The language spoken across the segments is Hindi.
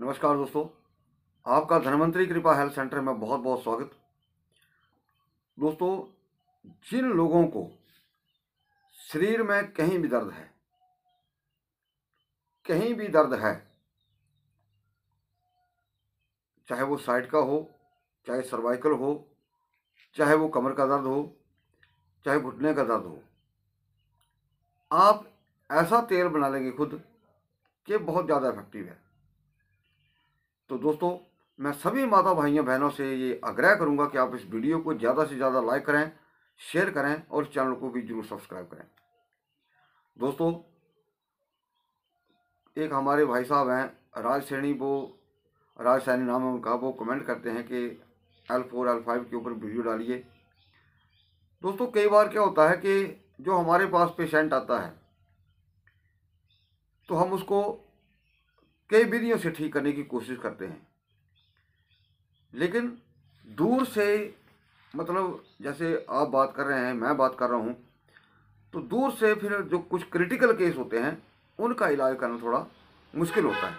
नमस्कार दोस्तों आपका धनवंतरी कृपा हेल्थ सेंटर में बहुत बहुत स्वागत दोस्तों जिन लोगों को शरीर में कहीं भी दर्द है कहीं भी दर्द है चाहे वो साइड का हो चाहे सर्वाइकल हो चाहे वो कमर का दर्द हो चाहे घुटने का दर्द हो आप ऐसा तेल बना लेंगे खुद कि बहुत ज़्यादा इफेक्टिव है तो दोस्तों मैं सभी माता भाइयों बहनों से ये आग्रह करूँगा कि आप इस वीडियो को ज़्यादा से ज़्यादा लाइक करें शेयर करें और चैनल को भी ज़रूर सब्सक्राइब करें दोस्तों एक हमारे भाई साहब हैं राज सैनी वो राज सैनी नाम है उनका वो कमेंट करते हैं कि एल फोर एल फाइव के ऊपर वीडियो डालिए दोस्तों कई बार क्या होता है कि जो हमारे पास पेशेंट आता है तो हम उसको कई विधियों से ठीक करने की कोशिश करते हैं लेकिन दूर से मतलब जैसे आप बात कर रहे हैं मैं बात कर रहा हूँ तो दूर से फिर जो कुछ क्रिटिकल केस होते हैं उनका इलाज करना थोड़ा मुश्किल होता है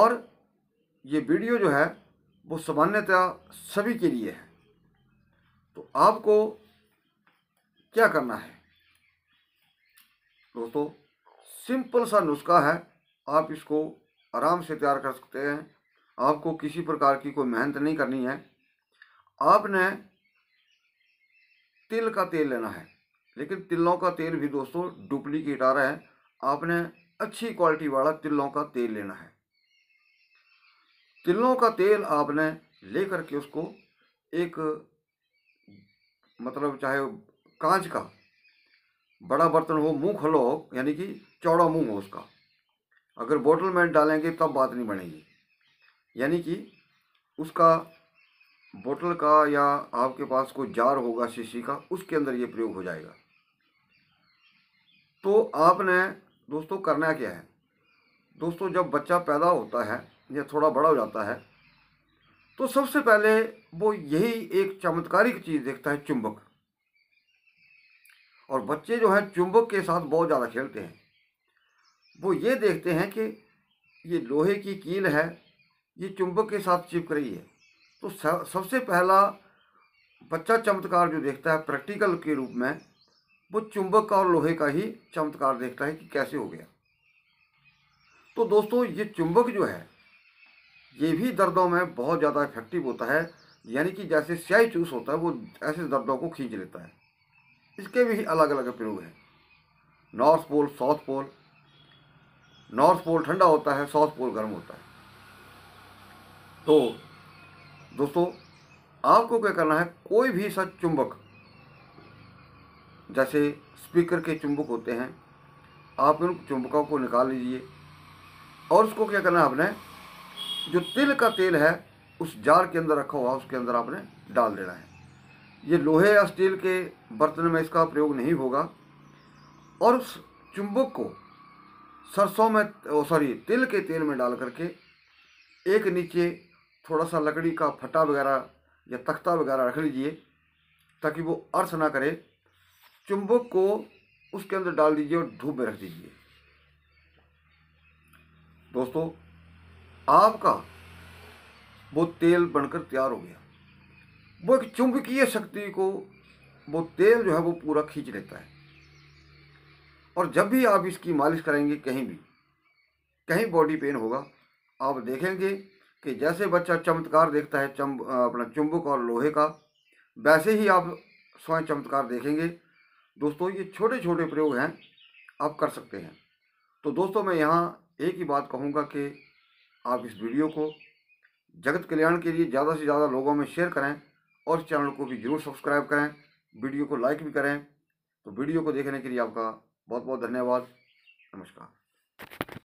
और ये वीडियो जो है वो सामान्यतः सभी के लिए है तो आपको क्या करना है दोस्तों सिंपल सा नुस्खा है आप इसको आराम से तैयार कर सकते हैं आपको किसी प्रकार की कोई मेहनत नहीं करनी है आपने तिल का तेल लेना है लेकिन तिलों का तेल भी दोस्तों डुप्लीकेट आ रहा है आपने अच्छी क्वालिटी वाला तिलों का तेल लेना है तिलों का तेल आपने ले करके उसको एक मतलब चाहे कांच का बड़ा बर्तन हो मुंह खोलो हो यानी कि चौड़ा मुंह हो उसका अगर बोतल में डालेंगे तब बात नहीं बनेगी यानी कि उसका बोतल का या आपके पास कोई जार होगा शीशी का उसके अंदर ये प्रयोग हो जाएगा तो आपने दोस्तों करना क्या है दोस्तों जब बच्चा पैदा होता है या थोड़ा बड़ा हो जाता है तो सबसे पहले वो यही एक चमत्कारिक चीज़ देखता है चुंबक और बच्चे जो है चुंबक के साथ बहुत ज़्यादा खेलते हैं वो ये देखते हैं कि ये लोहे की कील है ये चुंबक के साथ चिपक रही है तो सबसे पहला बच्चा चमत्कार जो देखता है प्रैक्टिकल के रूप में वो चुंबक का और लोहे का ही चमत्कार देखता है कि कैसे हो गया तो दोस्तों ये चुंबक जो है ये भी दर्दों में बहुत ज़्यादा इफेक्टिव होता है यानी कि जैसे स्याही चूस होता है वो ऐसे दर्दों को खींच लेता है इसके भी अलग अलग प्रयोग हैं north pole south pole north pole ठंडा होता है साउथ पोल गर्म होता है तो दोस्तों आपको क्या करना है कोई भी सा चुंबक जैसे स्पीकर के चुंबक होते हैं आप उन चुंबकों को निकाल लीजिए और उसको क्या करना है आपने जो तिल का तेल है उस जार के अंदर रखा हुआ उसके अंदर आपने डाल देना है ये लोहे या स्टील के बर्तन में इसका प्रयोग नहीं होगा और उस चुंबक को सरसों में सॉरी तिल के तेल में डाल करके एक नीचे थोड़ा सा लकड़ी का फटा वगैरह या तख्ता वगैरह रख लीजिए ताकि वो अर्थ ना करे चुंबक को उसके अंदर डाल दीजिए और धूप में रख दीजिए दोस्तों आपका वो तेल बनकर तैयार हो गया वो एक चुंबकीय शक्ति को वो तेल जो है वो पूरा खींच लेता है और जब भी आप इसकी मालिश करेंगे कहीं भी कहीं बॉडी पेन होगा आप देखेंगे कि जैसे बच्चा चमत्कार देखता है चम अपना चुंबक और लोहे का वैसे ही आप स्वयं चमत्कार देखेंगे दोस्तों ये छोटे छोटे प्रयोग हैं आप कर सकते हैं तो दोस्तों मैं यहाँ एक ही बात कहूँगा कि आप इस वीडियो को जगत कल्याण के लिए ज़्यादा से ज़्यादा लोगों में शेयर करें और चैनल को भी जरूर सब्सक्राइब करें वीडियो को लाइक भी करें तो वीडियो को देखने के लिए आपका बहुत बहुत धन्यवाद नमस्कार